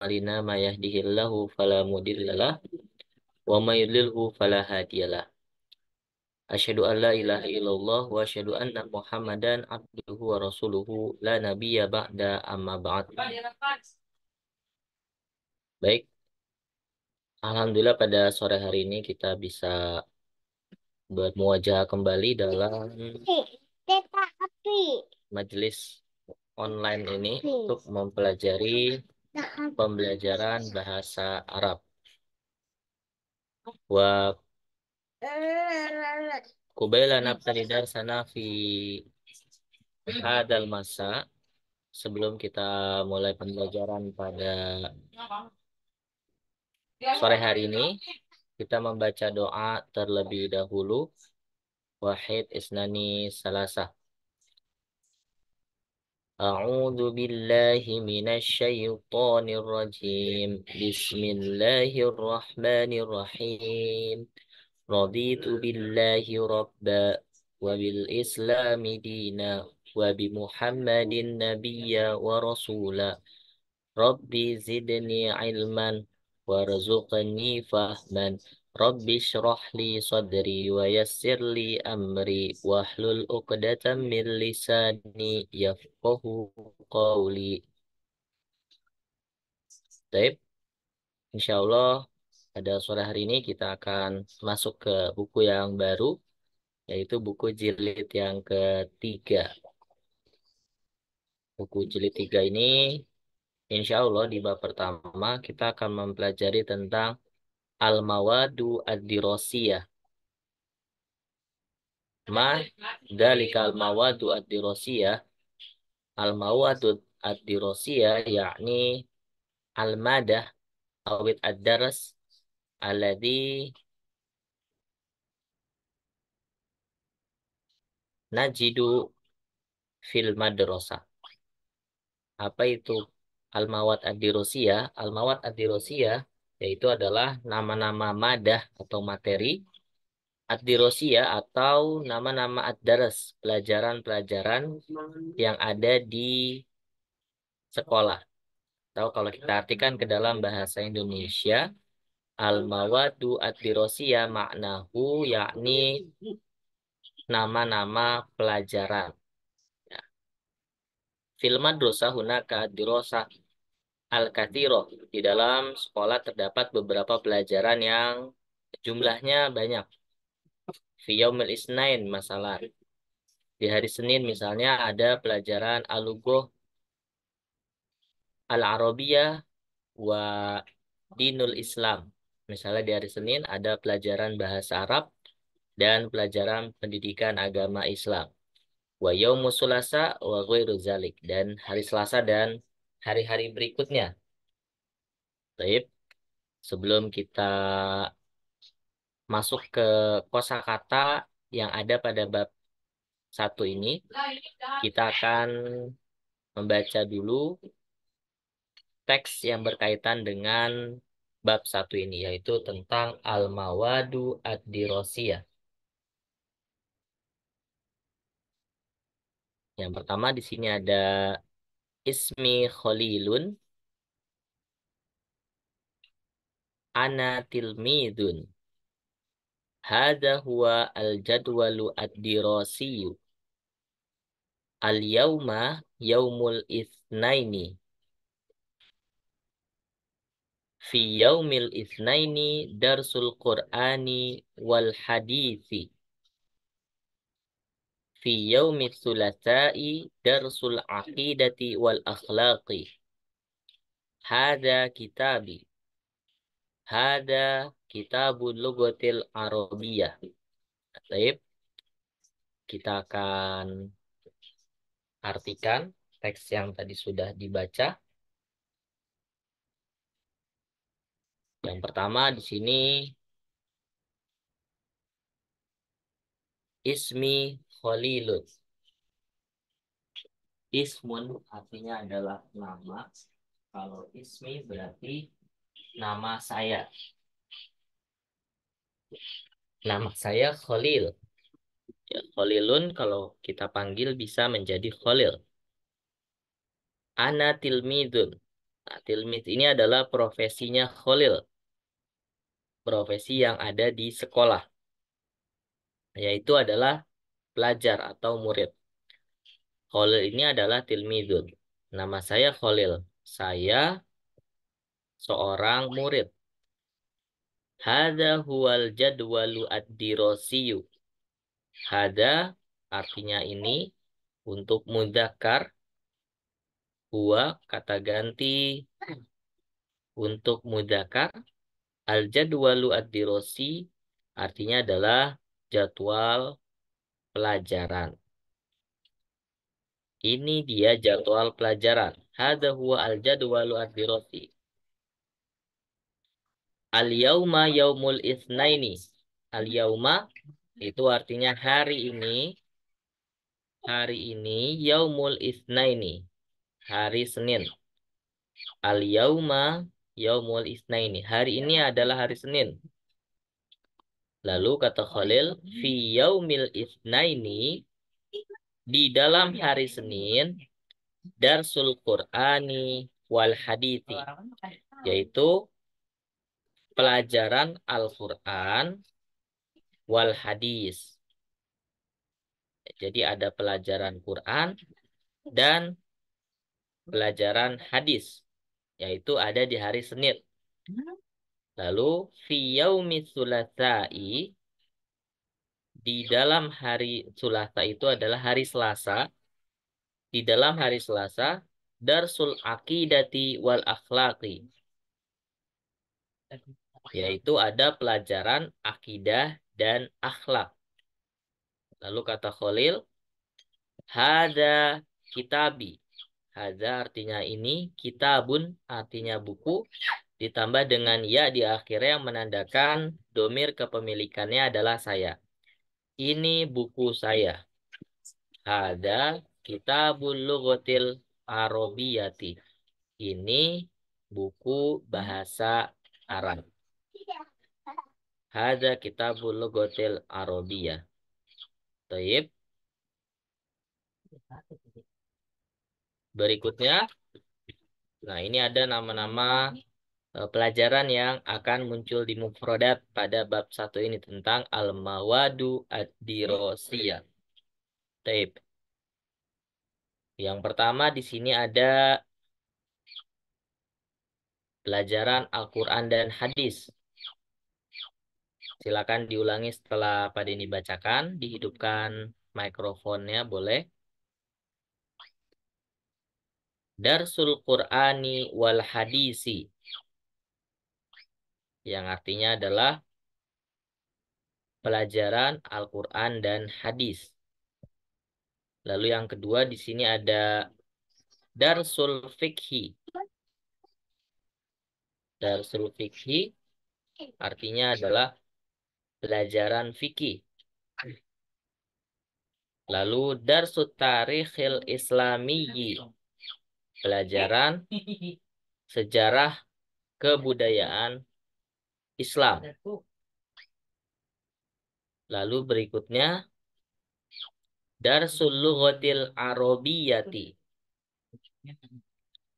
Alina, ma yahdihillahu fala mudhillalah wa may yudlilhu fala hadiyalah. Asyhadu an la ilaha illallah wa asyhadu anna Muhammadan abduhu wa rasuluhu la nabiyya ba'da amma ba'd. Baik. Alhamdulillah pada sore hari ini kita bisa bermuajah kembali dalam majelis online ini untuk mempelajari pembelajaran bahasa Arab. Wa Kubaila nabtali darsana fi hadal masa sebelum kita mulai pembelajaran pada sore hari ini kita membaca doa terlebih dahulu wahid isnani salasah أعوذ بالله من الشيطان الرجيم بسم الله الرحمن الرحيم رضيت بالله ربا وبالإسلام دينا وبمحمد نبيا ورسولا ربي زدني علما وارزقني فهما Rabbi syrah li sadri wa yassir li amri wahlul uqdatan min lisani yafqahu qawli. Baik. Insyaallah pada sore hari ini kita akan masuk ke buku yang baru yaitu buku jilid yang ketiga. Buku jilid tiga ini insya Allah di bab pertama kita akan mempelajari tentang al-mawadu ad-dirosiyah. Ma dalika al-mawadu ad-dirosiyah. Al-mawadu ad yakni al-madah awit ad-daras alladhi najidu fil madrasah. Apa itu al-mawad ad adirosia? Al-mawad ad yaitu adalah nama-nama madah atau materi, ad atau nama-nama ad-daras, pelajaran-pelajaran yang ada di sekolah. Atau kalau kita artikan ke dalam bahasa Indonesia, al-mawadu ad-dirosiyah maknahu yakni nama-nama pelajaran. Ya. filma dosa hunaka ad-dirosa al-kathiro. Gitu. Di dalam sekolah terdapat beberapa pelajaran yang jumlahnya banyak. fiyomil isnain masalah. Di hari Senin misalnya ada pelajaran alugo al-arabiyah wa dinul islam. Misalnya di hari Senin ada pelajaran bahasa Arab dan pelajaran pendidikan agama Islam. Wa yomusulasa sulasa wa ghairu zalik dan hari Selasa dan hari-hari berikutnya. Baik. Sebelum kita masuk ke kosakata yang ada pada bab satu ini, kita akan membaca dulu teks yang berkaitan dengan bab satu ini, yaitu tentang al-mawadu ad dirosia Yang pertama di sini ada Ismi Khalilun. Ana tilmidun. Hada huwa al-jadwalu ad-dirasiyu. Al-yawma yaumul ithnaini. Fi yaumil ithnaini darsul Qur'ani wal hadithi fi yaumi thulatsa'i darsul aqidati wal akhlaqi hada kitabi hada kitabul lugatil arabiyah Taib. kita akan artikan teks yang tadi sudah dibaca yang pertama di sini ismi Khalilun. Ismun artinya adalah nama. Kalau ismi berarti nama saya. Nama saya Khalil. Ya, Khalilun kalau kita panggil bisa menjadi Khalil. Ana tilmidun. Nah, tilmid ini adalah profesinya Khalil. Profesi yang ada di sekolah. Yaitu adalah pelajar atau murid. Khalil ini adalah tilmidun. Nama saya Khalil. Saya seorang murid. Hada huwal jadwalu ad dirosiyu Hada artinya ini untuk mudakar. Huwa kata ganti untuk mudakar. Al-jadwalu ad dirosi artinya adalah jadwal pelajaran. Ini dia jadwal pelajaran. Hada huwa al-jadwalu ad-dirasi. Al-yauma yaumul isnaini. Al-yauma itu artinya hari ini. Hari ini yaumul isnaini. Hari Senin. Al-yauma yaumul isnaini. Hari ini adalah hari Senin. Lalu kata Khalil, fi yaumil isnaini di dalam hari Senin darsul Qur'ani wal hadithi yaitu pelajaran Al-Qur'an wal hadis. Jadi ada pelajaran Quran dan pelajaran hadis yaitu ada di hari Senin. Lalu fi yaumi sulasai di dalam hari sulasa itu adalah hari Selasa. Di dalam hari Selasa darsul aqidati wal akhlaqi. Yaitu ada pelajaran akidah dan akhlak. Lalu kata Khalil, hada kitabi. Hada artinya ini, kitabun artinya buku, ditambah dengan ya di akhirnya yang menandakan domir kepemilikannya adalah saya. Ini buku saya. Ada kitabul lugotil arobiyati. Ini buku bahasa Arab. ada kitabul lugotil arobiyah. Taib. Berikutnya. Nah, ini ada nama-nama Eh, pelajaran yang akan muncul di mufrodat pada bab satu ini tentang al-mawadu ad dirosia Taib. Yang pertama di sini ada pelajaran Al-Quran dan Hadis. Silakan diulangi setelah pada ini bacakan, dihidupkan mikrofonnya boleh. Darsul Qur'ani wal Hadisi yang artinya adalah pelajaran Al-Quran dan hadis. Lalu yang kedua di sini ada Darsul Fikhi. Darsul Fikhi artinya adalah pelajaran fikih. Lalu Darsul Tarikhil Islamiyyi. Pelajaran sejarah kebudayaan Islam. Lalu berikutnya Darsul Lughatil Arabiyati.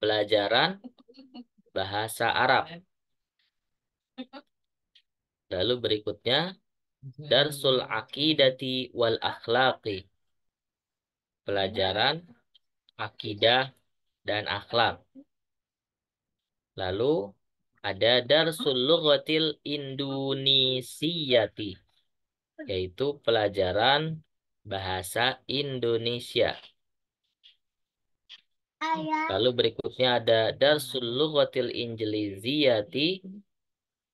Pelajaran bahasa Arab. Lalu berikutnya Darsul Aqidati wal Akhlaqi. Pelajaran akidah dan akhlak. Lalu ada Darsul Lughatil Indonesiyati yaitu pelajaran bahasa Indonesia. Lalu berikutnya ada Darsul Lughatil Injiliziyati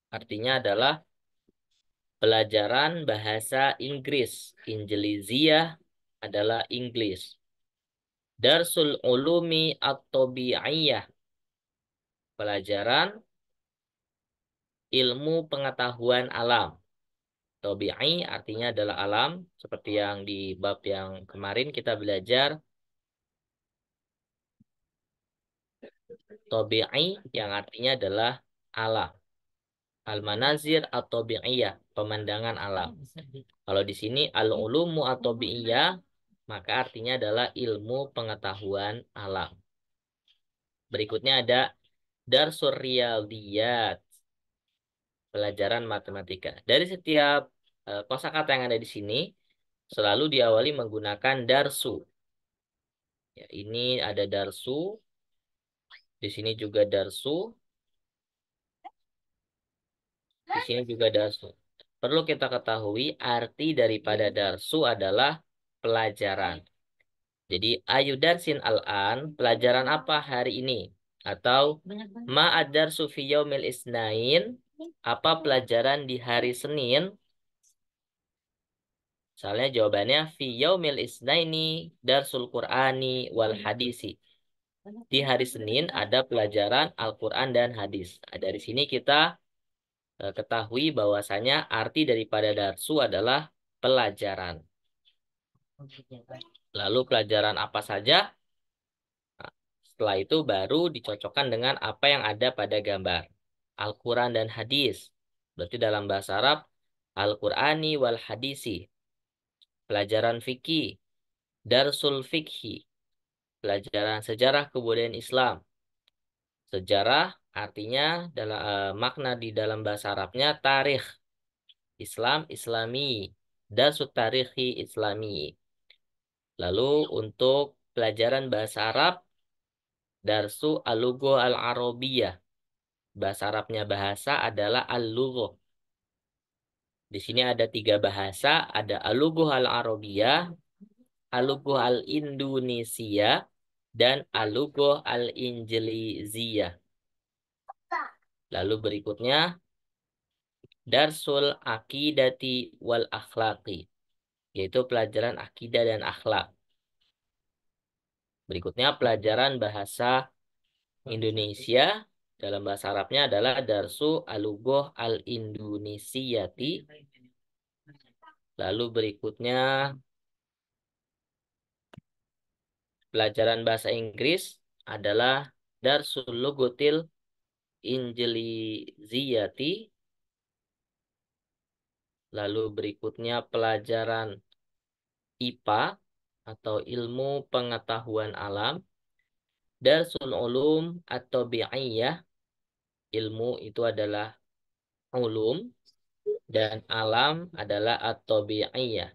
artinya adalah pelajaran bahasa Inggris. Injiliziyah adalah Inggris. Darsul Ulumi At-Tabi'iyah pelajaran ilmu pengetahuan alam. Tobi'i artinya adalah alam, seperti yang di bab yang kemarin kita belajar. Tobi'i yang artinya adalah alam. Al-manazir atau bi'iyah, pemandangan alam. Kalau di sini al-ulumu atau bi'iyah, maka artinya adalah ilmu pengetahuan alam. Berikutnya ada darsur riyadiyat pelajaran matematika. Dari setiap uh, kosakata yang ada di sini selalu diawali menggunakan darsu. Ya, ini ada darsu. Di sini juga darsu. Di sini juga darsu. Perlu kita ketahui arti daripada darsu adalah pelajaran. Jadi ayu darsin al-an, pelajaran apa hari ini? Atau ma'ad darsu fi yaumil isnain apa pelajaran di hari Senin? Misalnya jawabannya fi yaumil isnaini darsul qur'ani wal hadisi. Di hari Senin ada pelajaran Al-Qur'an dan hadis. Nah, dari sini kita e, ketahui bahwasanya arti daripada darsu adalah pelajaran. Lalu pelajaran apa saja? Nah, setelah itu baru dicocokkan dengan apa yang ada pada gambar. Al-Quran dan hadis. Berarti dalam bahasa Arab, Al-Qur'ani wal hadisi. Pelajaran fikih, darsul fikhi. Pelajaran sejarah kebudayaan Islam. Sejarah artinya dalam uh, makna di dalam bahasa Arabnya tarikh. Islam Islami, dasut tarikhi Islami. Lalu untuk pelajaran bahasa Arab darsu alugo al-arabiyah bahasa Arabnya bahasa adalah al-lugho. Di sini ada tiga bahasa, ada al-lugho al-Arabiyah, al-lugho al-Indonesia, dan al-lugho al-Injilizia. Lalu berikutnya, Darsul Akidati wal Akhlaqi, yaitu pelajaran akidah dan akhlak. Berikutnya pelajaran bahasa Indonesia dalam bahasa Arabnya adalah Darsu Alugoh al Indonesiati. Lalu berikutnya pelajaran bahasa Inggris adalah Darsu Lugotil Injeliziati. Lalu berikutnya pelajaran IPA atau Ilmu Pengetahuan Alam. Darsul Ulum atau Bi'iyah ilmu itu adalah ulum dan alam adalah atobiyah.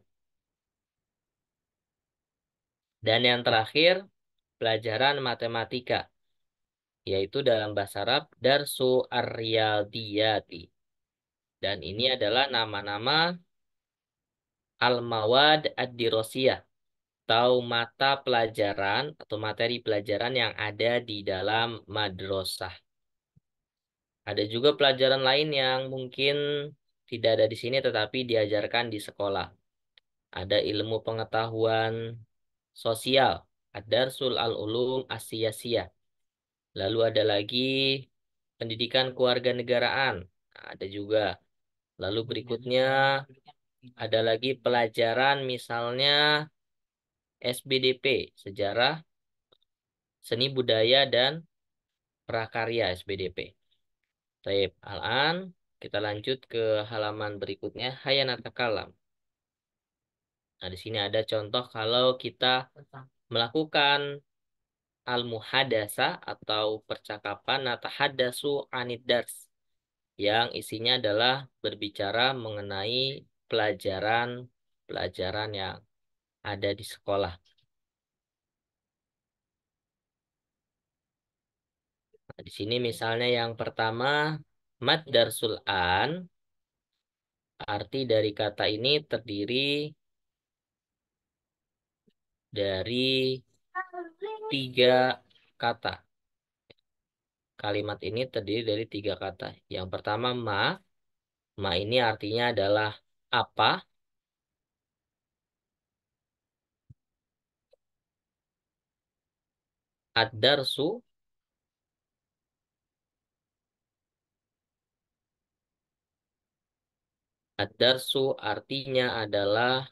Dan yang terakhir, pelajaran matematika, yaitu dalam bahasa Arab, Darsu Aryadiyati. Dan ini adalah nama-nama Al-Mawad ad atau mata pelajaran atau materi pelajaran yang ada di dalam madrasah. Ada juga pelajaran lain yang mungkin tidak ada di sini tetapi diajarkan di sekolah. Ada ilmu pengetahuan sosial, ad-darsul al-ulum asyasiyah. Lalu ada lagi pendidikan kewarganegaraan, ada juga. Lalu berikutnya ada lagi pelajaran misalnya SBDP, sejarah, seni budaya dan prakarya SBDP. Taib. Al-an kita lanjut ke halaman berikutnya Hayanata kalam. Nah, di sini ada contoh kalau kita melakukan al-muhadasa atau percakapan natahadasu anidars yang isinya adalah berbicara mengenai pelajaran-pelajaran yang ada di sekolah. Nah, di sini misalnya yang pertama mad darsul an arti dari kata ini terdiri dari tiga kata. Kalimat ini terdiri dari tiga kata. Yang pertama ma. Ma ini artinya adalah apa. Ad-darsu Adarsu artinya adalah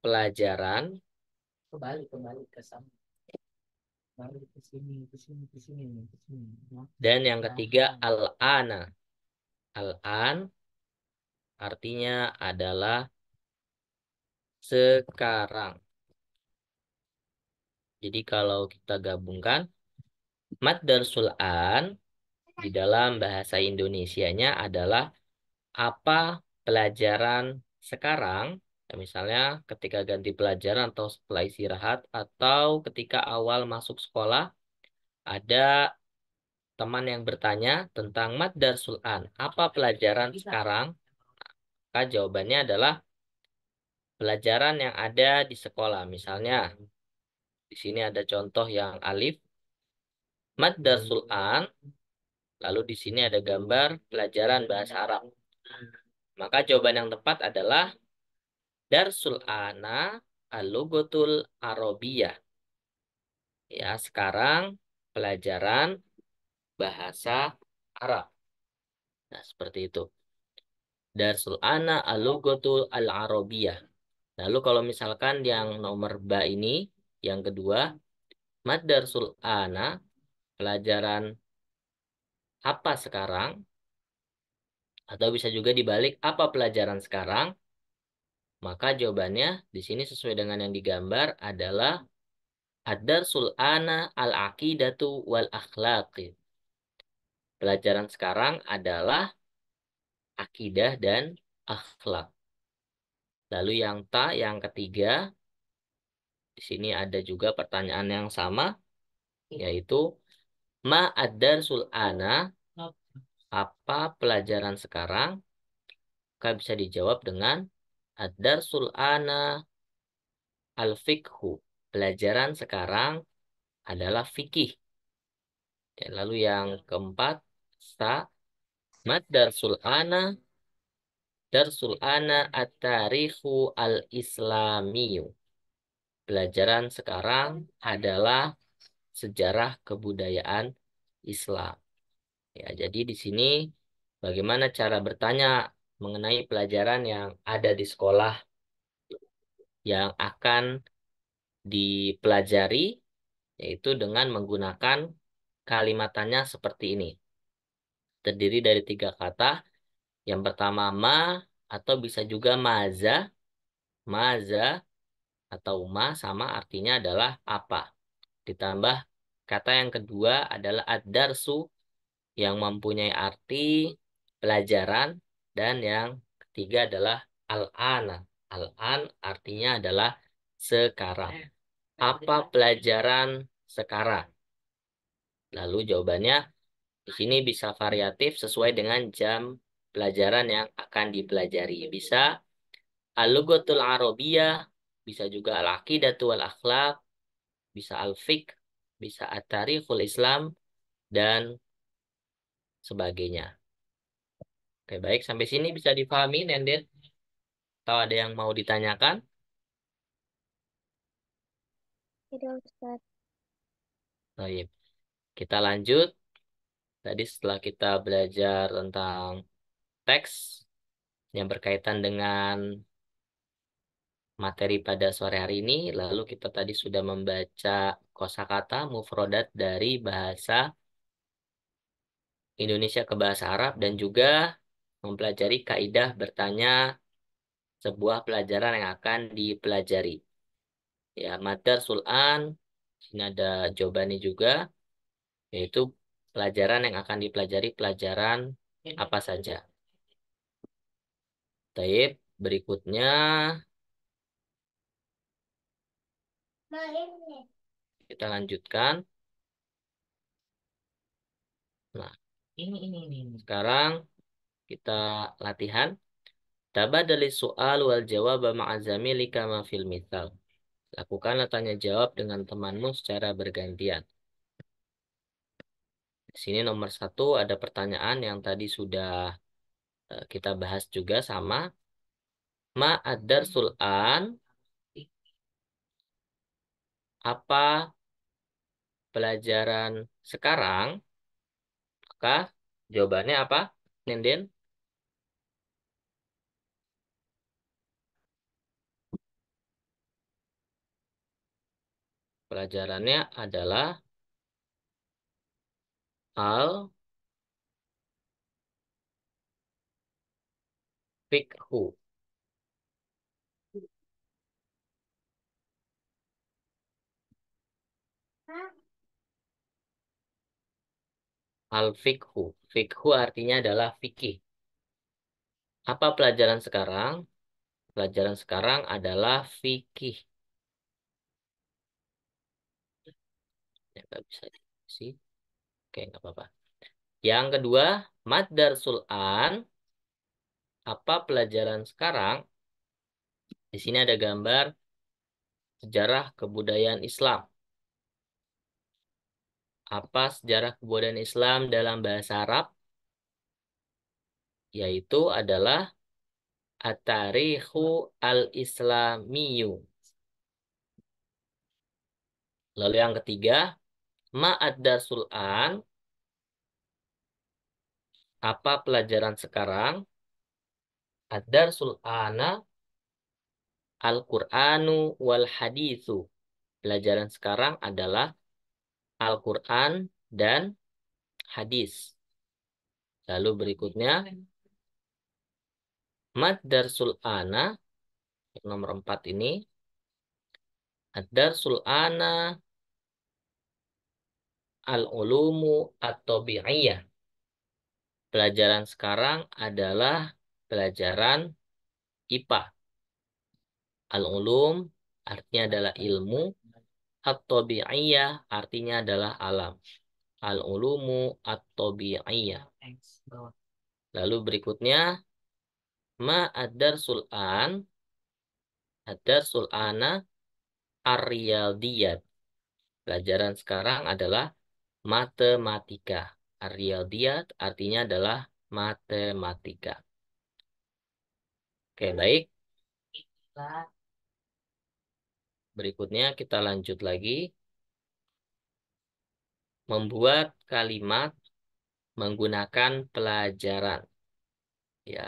pelajaran. Kembali, kembali ke sana. Kembali ke sini, ke sini, ke sini, ke sini. Dan yang nah. ketiga al-ana. Al-an artinya adalah sekarang. Jadi kalau kita gabungkan Mat Darsul'an di dalam bahasa Indonesianya adalah apa pelajaran sekarang, ya misalnya ketika ganti pelajaran atau setelah istirahat, atau ketika awal masuk sekolah, ada teman yang bertanya tentang Mat dan sulan. Apa pelajaran sekarang? Maka jawabannya adalah pelajaran yang ada di sekolah. Misalnya, di sini ada contoh yang alif. Mad dan sulan. Lalu di sini ada gambar pelajaran bahasa Arab. Maka jawaban yang tepat adalah Darsul ana alugotul arabiyah. Ya, sekarang pelajaran bahasa Arab. Nah, seperti itu. Darsul ana alugotul al-arabiyah. Lalu kalau misalkan yang nomor ba ini, yang kedua, Mad darsul ana, pelajaran apa sekarang? Atau bisa juga dibalik apa pelajaran sekarang? Maka jawabannya di sini sesuai dengan yang digambar adalah ad-darsul ana al-aqidatu wal akhlaqi. Pelajaran sekarang adalah akidah dan akhlak. Lalu yang ta yang ketiga di sini ada juga pertanyaan yang sama yaitu ma ad-darsul ana apa pelajaran sekarang? Maka bisa dijawab dengan ad-darsul ana al fikhu. Pelajaran sekarang adalah fikih. Dan ya, lalu yang keempat, sa mad darsul ana darsul ana at al-islamiyu. Pelajaran sekarang adalah sejarah kebudayaan Islam. Ya, jadi di sini bagaimana cara bertanya mengenai pelajaran yang ada di sekolah yang akan dipelajari yaitu dengan menggunakan kalimatannya seperti ini. Terdiri dari tiga kata. Yang pertama ma atau bisa juga maza. Maza atau ma sama artinya adalah apa. Ditambah kata yang kedua adalah ad-darsu yang mempunyai arti pelajaran, dan yang ketiga adalah al-an. Al-an artinya adalah sekarang. Eh, Apa pelajaran sekarang? Lalu jawabannya di sini bisa variatif sesuai dengan jam pelajaran yang akan dipelajari. Bisa al-lugatul arabiyah, bisa juga al-aqidatu wal akhlak, bisa al-fiqh, bisa at-tarikhul Islam dan sebagainya. Oke, baik. Sampai sini bisa difahami, Nenden? Atau ada yang mau ditanyakan? Tidak, Ustaz. Oh, Kita lanjut. Tadi setelah kita belajar tentang teks yang berkaitan dengan materi pada sore hari ini, lalu kita tadi sudah membaca kosakata mufrodat dari bahasa Indonesia ke bahasa Arab dan juga mempelajari kaidah bertanya sebuah pelajaran yang akan dipelajari. Ya, mater Sul'an, sini ada jawabannya juga, yaitu pelajaran yang akan dipelajari pelajaran apa saja. Taib, berikutnya. Kita lanjutkan. Ini, ini, ini. Sekarang kita latihan. Tabadali soal wal jawab ma'azami lika mafil misal. Lakukanlah tanya jawab dengan temanmu secara bergantian. Di sini nomor satu ada pertanyaan yang tadi sudah eh, kita bahas juga sama. Ma adar sulan apa pelajaran sekarang maka jawabannya apa? Nenden? Pelajarannya adalah al fikhu. al Fikhu Fikhu artinya adalah fikih. Apa pelajaran sekarang? Pelajaran sekarang adalah fikih. Ya, gak bisa sih. Oke, nggak apa-apa. Yang kedua, Madar Sul'an. Apa pelajaran sekarang? Di sini ada gambar sejarah kebudayaan Islam. Apa sejarah kebudayaan Islam dalam bahasa Arab? Yaitu adalah at Al-Islamiyu. Lalu yang ketiga, Ma'ad dasulan Apa pelajaran sekarang? Ad-Darsul Al-Qur'anu wal Hadithu. Pelajaran sekarang adalah Al-Quran, dan hadis. Lalu berikutnya, Mad Darsul Ana, nomor empat ini. Dar Darsul Ana Al-Ulumu At-Tabi'iyah. Pelajaran sekarang adalah pelajaran IPA. Al-Ulum artinya adalah ilmu. At-tabi'iyah artinya adalah alam. Al-ulumu at-tabi'iyah. Lalu berikutnya ma ad-darsul an ad-darsul ana ar-riyadiyat. Pelajaran sekarang adalah matematika. Ar-riyadiyat artinya adalah matematika. Oke, baik. Itulah Berikutnya kita lanjut lagi. Membuat kalimat menggunakan pelajaran. Ya.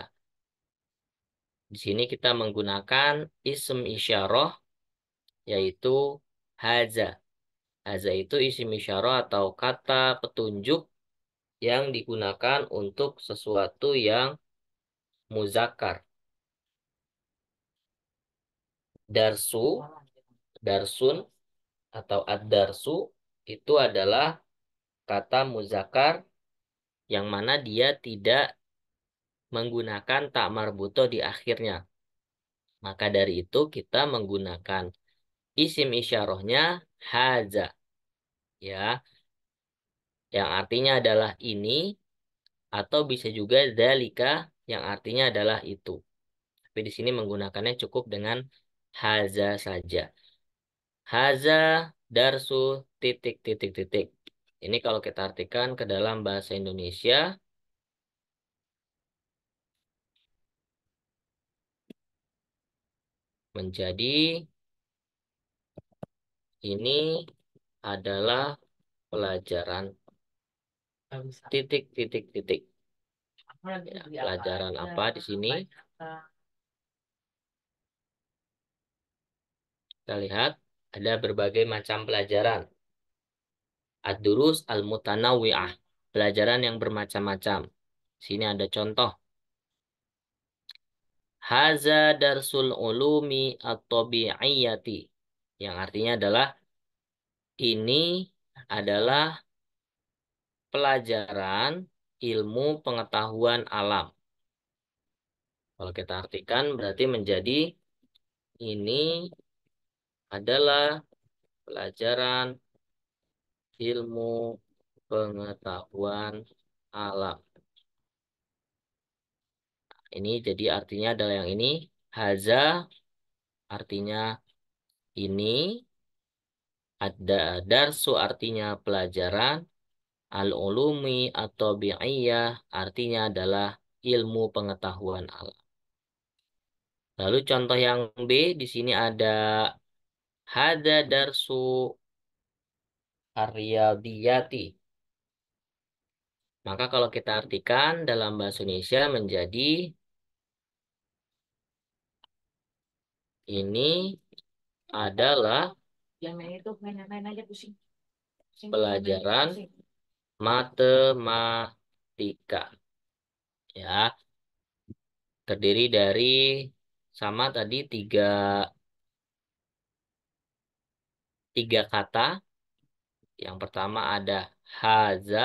Di sini kita menggunakan isim isyarah yaitu haza. Haza itu isim isyarah atau kata petunjuk yang digunakan untuk sesuatu yang muzakar. Darsu darsun atau ad-darsu itu adalah kata muzakar yang mana dia tidak menggunakan tak marbuto di akhirnya. Maka dari itu kita menggunakan isim isyarahnya haza. Ya. Yang artinya adalah ini atau bisa juga dalika yang artinya adalah itu. Tapi di sini menggunakannya cukup dengan haza saja. Haza darsu titik titik titik. Ini kalau kita artikan ke dalam bahasa Indonesia. Menjadi ini adalah pelajaran titik titik titik. Ya, pelajaran apa di sini? Kita lihat ada berbagai macam pelajaran. Ad-durus al-mutanawwi'ah, pelajaran yang bermacam-macam. Sini ada contoh. Haza darsul ulumi at biayati, Yang artinya adalah ini adalah pelajaran ilmu pengetahuan alam. Kalau kita artikan berarti menjadi ini adalah pelajaran ilmu pengetahuan alam. Nah, ini jadi artinya adalah yang ini. Haza artinya ini. Ada darsu artinya pelajaran. Al-ulumi atau bi'iyah artinya adalah ilmu pengetahuan alam. Lalu contoh yang B di sini ada Hada darsu Aryadiyati. Maka kalau kita artikan dalam bahasa Indonesia menjadi ini adalah pelajaran matematika. Ya. Terdiri dari sama tadi tiga tiga kata. Yang pertama ada haza,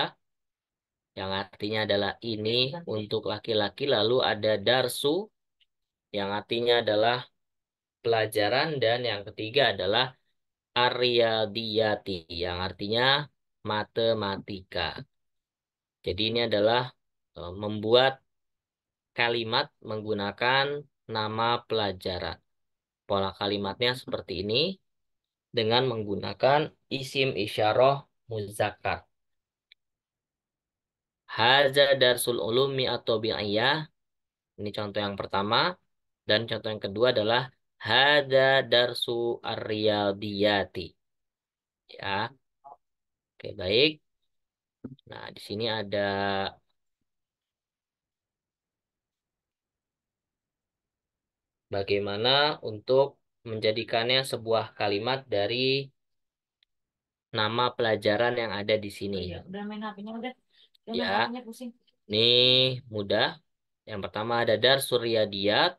yang artinya adalah ini untuk laki-laki. Lalu ada darsu, yang artinya adalah pelajaran. Dan yang ketiga adalah aryadiyati, yang artinya matematika. Jadi ini adalah e, membuat kalimat menggunakan nama pelajaran. Pola kalimatnya seperti ini dengan menggunakan isim isyarah muzakkar. Haza darsul ulumi atau bi'iyah. Ini contoh yang pertama. Dan contoh yang kedua adalah Haza darsu ar-riyadiyati. Ya. Oke, baik. Nah, di sini ada bagaimana untuk menjadikannya sebuah kalimat dari nama pelajaran yang ada di sini. Ya, udah main HP-nya udah. ya. Main Nih mudah. Yang pertama ada Dar Suryadiyat.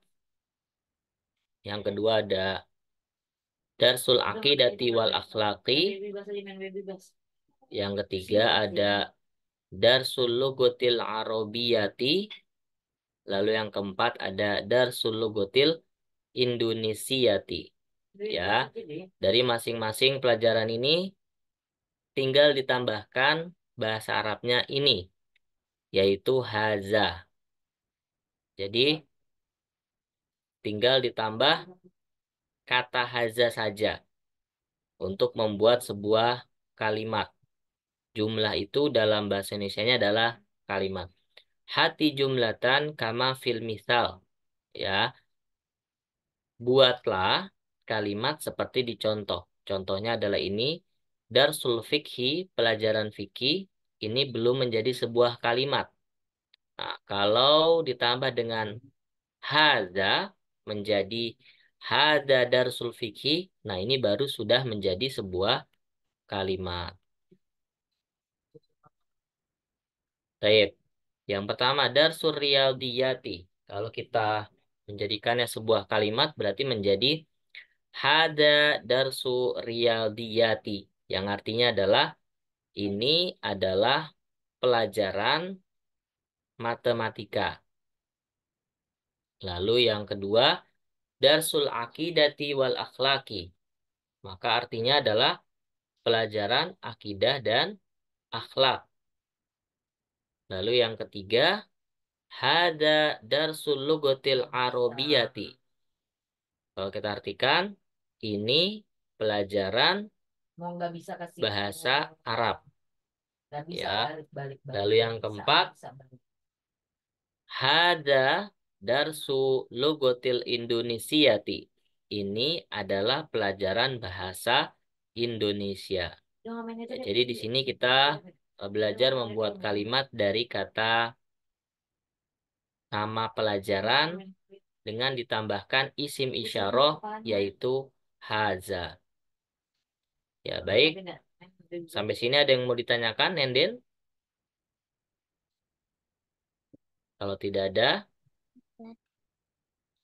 Yang kedua ada dar sul Aqidati wal Akhlaqi. Yang ketiga ada Darsul Lugotil Arobiyati. Lalu yang keempat ada Darsul Lugotil Indonesiati. Ya, dari masing-masing pelajaran ini tinggal ditambahkan bahasa Arabnya ini, yaitu haza. Jadi tinggal ditambah kata haza saja untuk membuat sebuah kalimat. Jumlah itu dalam bahasa Indonesia-nya adalah kalimat. Hati jumlatan kama fil misal. Ya, buatlah kalimat seperti di contoh. Contohnya adalah ini, Darsul Fikhi, pelajaran fikih, ini belum menjadi sebuah kalimat. Nah, kalau ditambah dengan hada menjadi hada darsul fikih, nah ini baru sudah menjadi sebuah kalimat. Baik. Yang pertama darsul riyadiyati. Kalau kita menjadikannya sebuah kalimat berarti menjadi hada darsu riyadiyati yang artinya adalah ini adalah pelajaran matematika. Lalu yang kedua, darsul akidati wal akhlaki. Maka artinya adalah pelajaran akidah dan akhlak. Lalu yang ketiga, Hada darsul lugotil arabiyati. Kalau kita artikan, ini pelajaran bahasa Arab. ya. Lalu yang keempat, hada darsu lugotil Indonesiati. Ini adalah pelajaran bahasa Indonesia. Ya, jadi di sini kita eh, belajar membuat kalimat dari kata nama pelajaran dengan ditambahkan isim isyarah yaitu haza. Ya, baik. Sampai sini ada yang mau ditanyakan, Nendin? Kalau tidak ada,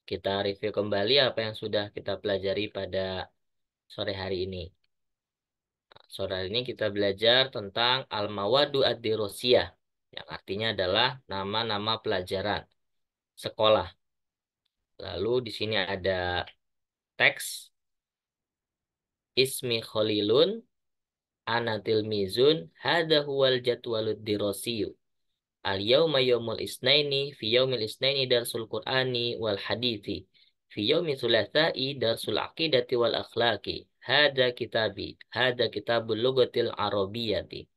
kita review kembali apa yang sudah kita pelajari pada sore hari ini. Sore hari ini kita belajar tentang al-mawadu ad-dirosiyah yang artinya adalah nama-nama pelajaran sekolah. Lalu di sini ada teks Ismi Khalilun Anatil Mizun Hada huwal jadwalud dirosiyu Al yawma yawmul isnaini Fi yawmil isnaini darsul qur'ani wal hadithi Fi yawmi dar darsul aqidati wal akhlaki Hada kitabi Hada kitabul lugatil arabiyati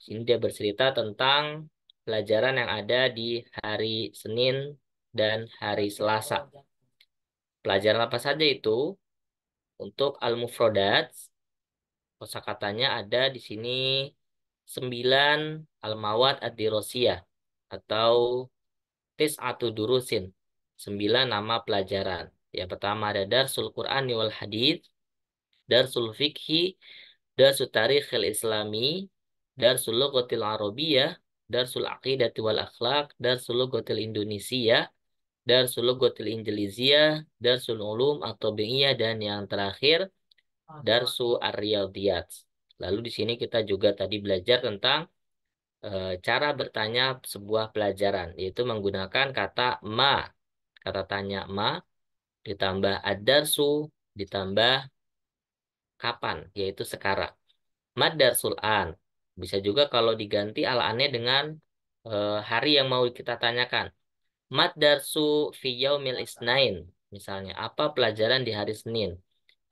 Sini dia bercerita tentang pelajaran yang ada di hari Senin dan hari Selasa. Pelajaran apa saja itu? Untuk al-mufrodat, katanya ada di sini 9 al-mawad ad-dirosiyah atau tis'atu durusin, 9 nama pelajaran. Yang pertama ada Darsul Quran wal Hadith, Darsul Fikhi, Darsul Tarikhil Islami, Darsul Lughatil Arabiyah, Darsul Aqidati wal Akhlak, Darsul Lughatil Indonesia, Darsul Lughatil Injilizia, Darsul Ulum atau Bingiyah dan yang terakhir Darsu Ar-Riyadiyat. Lalu di sini kita juga tadi belajar tentang e, cara bertanya sebuah pelajaran yaitu menggunakan kata ma. Kata tanya ma ditambah ad-darsu ditambah kapan yaitu sekarang. Madarsul an bisa juga kalau diganti alaannya dengan eh, hari yang mau kita tanyakan. Mat darsu fi yaumil isnain. Misalnya, apa pelajaran di hari Senin?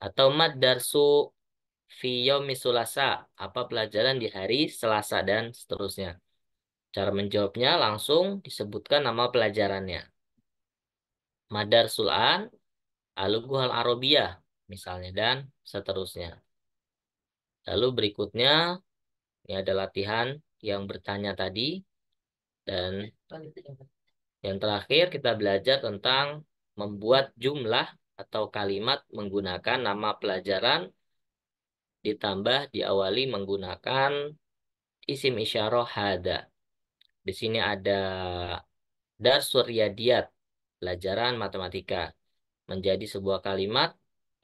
Atau mat darsu fi yaumi sulasa. Apa pelajaran di hari Selasa dan seterusnya. Cara menjawabnya langsung disebutkan nama pelajarannya. Madar Sul'an, Aluguhal arabiyah misalnya, dan seterusnya. Lalu berikutnya, ini ya, ada latihan yang bertanya tadi. Dan yang terakhir kita belajar tentang membuat jumlah atau kalimat menggunakan nama pelajaran ditambah diawali menggunakan isim isyarah hada. Di sini ada dar Suryadiat pelajaran matematika, menjadi sebuah kalimat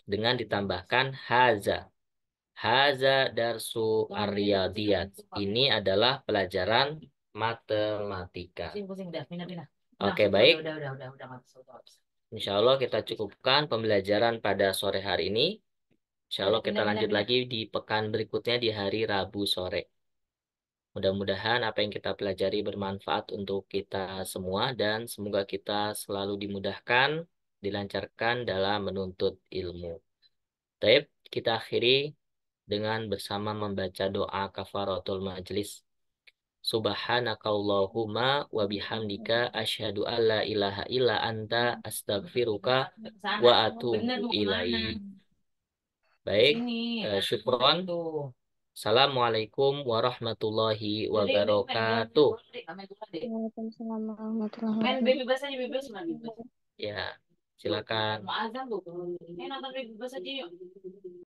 dengan ditambahkan haza. Haza darsu Aryadiat Ini adalah pelajaran matematika. Oke, okay, baik. Insya Allah kita cukupkan pembelajaran pada sore hari ini. Insya Allah kita lanjut lagi di pekan berikutnya di hari Rabu sore. Mudah-mudahan apa yang kita pelajari bermanfaat untuk kita semua dan semoga kita selalu dimudahkan, dilancarkan dalam menuntut ilmu. Taib, kita akhiri dengan bersama membaca doa kafaratul majlis. Subhanakallahumma wa bihamdika asyhadu an la ilaha illa anta astaghfiruka wa atubu ilaik. Baik, uh, syukron. Assalamualaikum warahmatullahi wabarakatuh. Waalaikumsalam warahmatullahi wabarakatuh. bebas aja bebas Ya, silakan. bu. nonton bebas aja yuk.